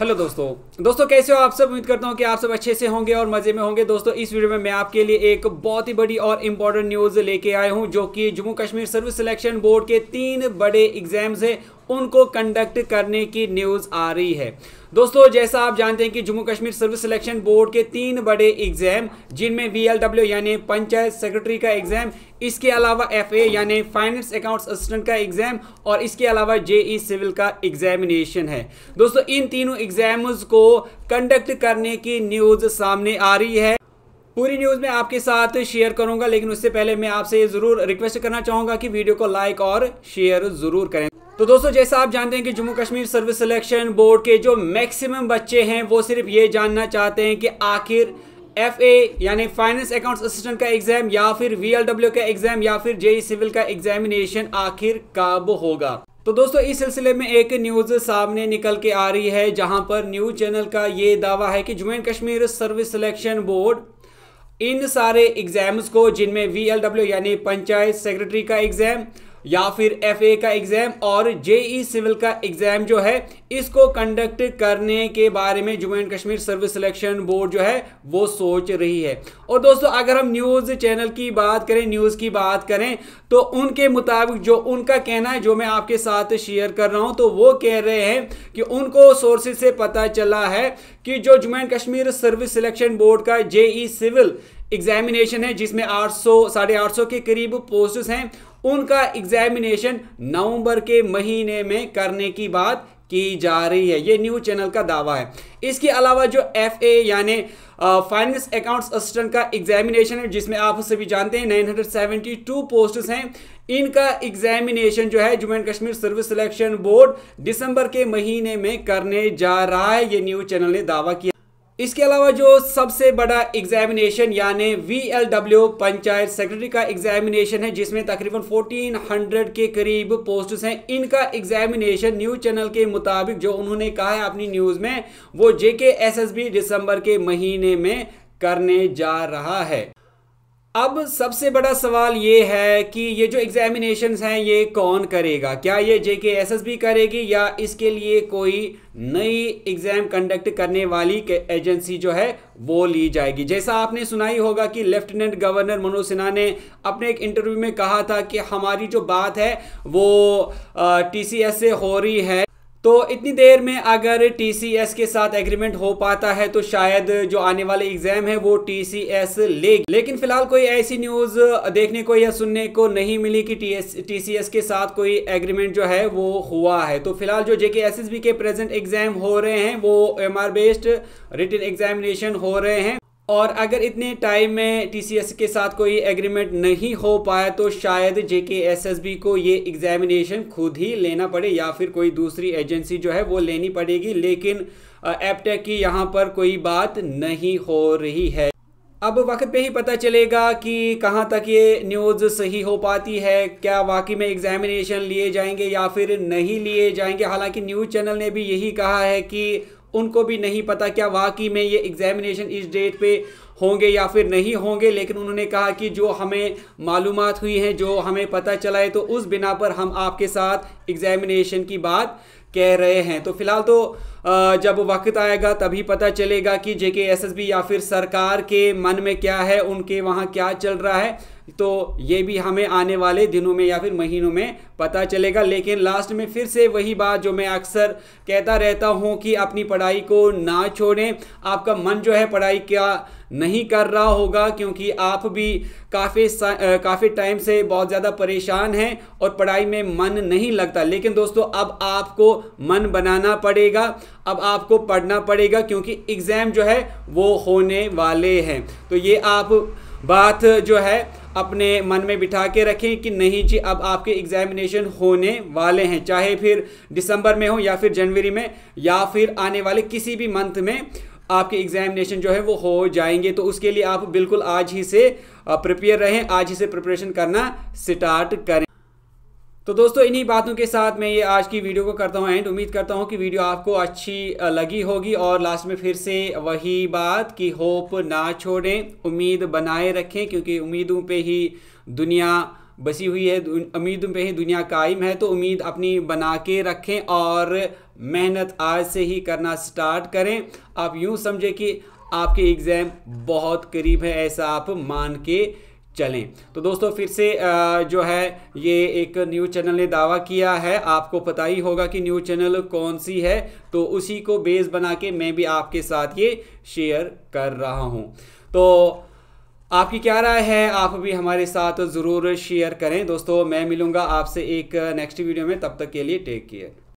hello दोस्तों दोस्तों कैसे हो आप सब उम्मीद करता हूँ कि आप सब अच्छे से होंगे और मज़े में होंगे दोस्तों इस वीडियो में मैं आपके लिए एक बहुत ही बड़ी और इम्पॉर्टेंट न्यूज़ लेके आया हूँ जो कि Jammu Kashmir service selection board के तीन बड़े एग्जाम्स हैं उनको कंडक्ट करने की न्यूज़ आ रही है दोस्तों जैसा आप जानते हैं कि Jammu Kashmir service selection board के तीन बड़े एग्जाम जिनमें वीएलडब्ल्यू यानी पंचायत सेक्रेटरी का एग्जाम इसके अलावा एफ यानी फाइनेंस अकाउंट्स असिस्टेंट का एग्जाम और इसके अलावा जेई सिविल e का एग्जामिनेशन है दोस्तों इन तीनों एग्जाम्स को कंडक्ट करने की न्यूज़ सामने आ रही है पूरी न्यूज़ मैं आपके साथ शेयर करूंगा लेकिन उससे पहले मैं आपसे ये ज़रूर रिक्वेस्ट करना चाहूंगा कि वीडियो को लाइक और शेयर ज़रूर करें तो दोस्तों जैसा आप जानते हैं कि Jammu Kashmir service selection board के जो मैक्सिमम बच्चे हैं वो सिर्फ ये जानना चाहते हैं कि आखिर एफ ए यानी फाइनेंस अकाउंट्स असिस्टेंट का एग्जाम या फिर वी का एग्जाम या फिर जेई सिविल e का एग्जामिनेशन आखिर कब होगा तो दोस्तों इस सिलसिले में एक न्यूज़ सामने निकल के आ रही है जहां पर न्यूज़ चैनल का ये दावा है कि Jammu and Kashmir service selection board इन सारे एग्जाम्स को जिनमें वी यानी पंचायत सेक्रेटरी का एग्जाम या फिर एफ का एग्ज़ाम और जेई सिविल e का एग्ज़ाम जो है इसको कंडक्ट करने के बारे में Jammu and Kashmir service selection board जो है वो सोच रही है और दोस्तों अगर हम न्यूज़ चैनल की बात करें न्यूज़ की बात करें तो उनके मुताबिक जो उनका कहना है जो मैं आपके साथ शेयर कर रहा हूं तो वो कह रहे हैं कि उनको सोर्सेज से पता चला है कि जो Jammu and Kashmir service selection board का जेई सिविल e एग्जामिनेशन है जिसमें 800 साढ़े आठ सौ के करीब पोस्ट हैं उनका एग्जामिनेशन नवंबर के महीने में करने की बात की जा रही है ये न्यूज़ चैनल का दावा है इसके अलावा जो एफ ए यानी फाइनेंस अकाउंट्स असिस्टेंट का एग्जामिनेशन है जिसमें आप सभी जानते हैं 972 पोस्ट हैं इनका एग्जामिनेशन जो है Jammu and Kashmir service selection board दिसंबर के महीने में करने जा रहा है ये न्यूज़ चैनल ने दावा किया इसके अलावा जो सबसे बड़ा एग्जामिनेशन यानी V L W panchayat secretary का एग्जामिनेशन है जिसमें तकरीबन 1400 के करीब पोस्ट्स हैं इनका एग्जामिनेशन न्यूज चैनल के मुताबिक जो उन्होंने कहा है अपनी न्यूज़ में वो जेके एसएसबी दिसंबर के महीने में करने जा रहा है अब सबसे बड़ा सवाल ये है कि ये जो एग्जामिनेशन हैं ये कौन करेगा क्या ये एस बी करेगी या इसके लिए कोई नई एग्ज़ाम कंडक्ट करने वाली एजेंसी जो है वो ली जाएगी जैसा आपने सुना ही होगा कि लेफ्टिनेंट गवर्नर मनोज सिन्हा ने अपने एक इंटरव्यू में कहा था कि हमारी जो बात है वो एस से हो रही है तो इतनी देर में अगर टीसीएस के साथ एग्रीमेंट हो पाता है तो शायद जो आने वाले एग्जाम है वो सी लेगी लेकिन फिलहाल कोई ऐसी न्यूज देखने को या सुनने को नहीं मिली कि टीसीएस के साथ कोई एग्रीमेंट जो है वो हुआ है तो फिलहाल जो जेके एस के प्रेजेंट एग्जाम हो रहे हैं वो M R based written examination हो रहे हैं और अगर इतने टाइम में टी के साथ कोई एग्रीमेंट नहीं हो पाया तो शायद जेकेएसएसबी को ये एग्जामिनेशन खुद ही लेना पड़े या फिर कोई दूसरी एजेंसी जो है वो लेनी पड़ेगी लेकिन एपटेक की यहाँ पर कोई बात नहीं हो रही है अब वक्त पे ही पता चलेगा कि कहाँ तक ये न्यूज़ सही हो पाती है क्या वाकई में एग्ज़ामिनेशन लिए जाएंगे या फिर नहीं लिए जाएंगे हालांकि न्यूज़ चैनल ने भी यही कहा है कि उनको भी नहीं पता क्या वाकई में ये एग्जामिनेशन इस डेट पे होंगे या फिर नहीं होंगे लेकिन उन्होंने कहा कि जो हमें मालूम हुई हैं जो हमें पता चला है तो उस बिना पर हम आपके साथ एग्जामिनेशन की बात कह रहे हैं तो फिलहाल तो जब वक्त आएगा तभी पता चलेगा कि जेके बी या फिर सरकार के मन में क्या है उनके वहाँ क्या चल रहा है तो ये भी हमें आने वाले दिनों में या फिर महीनों में पता चलेगा लेकिन लास्ट में फिर से वही बात जो मैं अक्सर कहता रहता हूँ कि अपनी पढ़ाई को ना छोड़ें आपका मन जो है पढ़ाई का नहीं कर रहा होगा क्योंकि आप भी काफ़ी काफ़ी टाइम से बहुत ज़्यादा परेशान हैं और पढ़ाई में मन नहीं लगता लेकिन दोस्तों अब आपको मन बनाना पड़ेगा अब आपको पढ़ना पड़ेगा क्योंकि एग्ज़ाम जो है वो होने वाले हैं तो ये आप बात जो है अपने मन में बिठा के रखें कि नहीं जी अब आपके एग्जामिनेशन होने वाले हैं चाहे फिर दिसंबर में हो या फिर जनवरी में या फिर आने वाले किसी भी मंथ में आपके एग्जामिनेशन जो है वो हो जाएंगे तो उसके लिए आप बिल्कुल आज ही से प्रिपेयर रहें आज ही से प्रिपरेशन करना स्टार्ट करें तो दोस्तों इन्हीं बातों के साथ मैं ये आज की वीडियो को करता हूँ एंड उम्मीद करता हूँ कि वीडियो आपको अच्छी लगी होगी और लास्ट में फिर से वही बात कि होप ना छोड़ें उम्मीद बनाए रखें क्योंकि उम्मीदों पे ही दुनिया बसी हुई है उम्मीद पे ही दुनिया कायम है तो उम्मीद अपनी बना के रखें और मेहनत आज से ही करना स्टार्ट करें आप यूं समझें कि आपके एग्ज़ाम बहुत करीब है ऐसा आप मान के चलें तो दोस्तों फिर से जो है ये एक न्यूज़ चैनल ने दावा किया है आपको पता ही होगा कि न्यूज़ चैनल कौन सी है तो उसी को बेस बना के मैं भी आपके साथ ये शेयर कर रहा हूँ तो आपकी क्या राय है आप भी हमारे साथ ज़रूर शेयर करें दोस्तों मैं मिलूँगा आपसे एक नेक्स्ट वीडियो में तब तक के लिए टेक केयर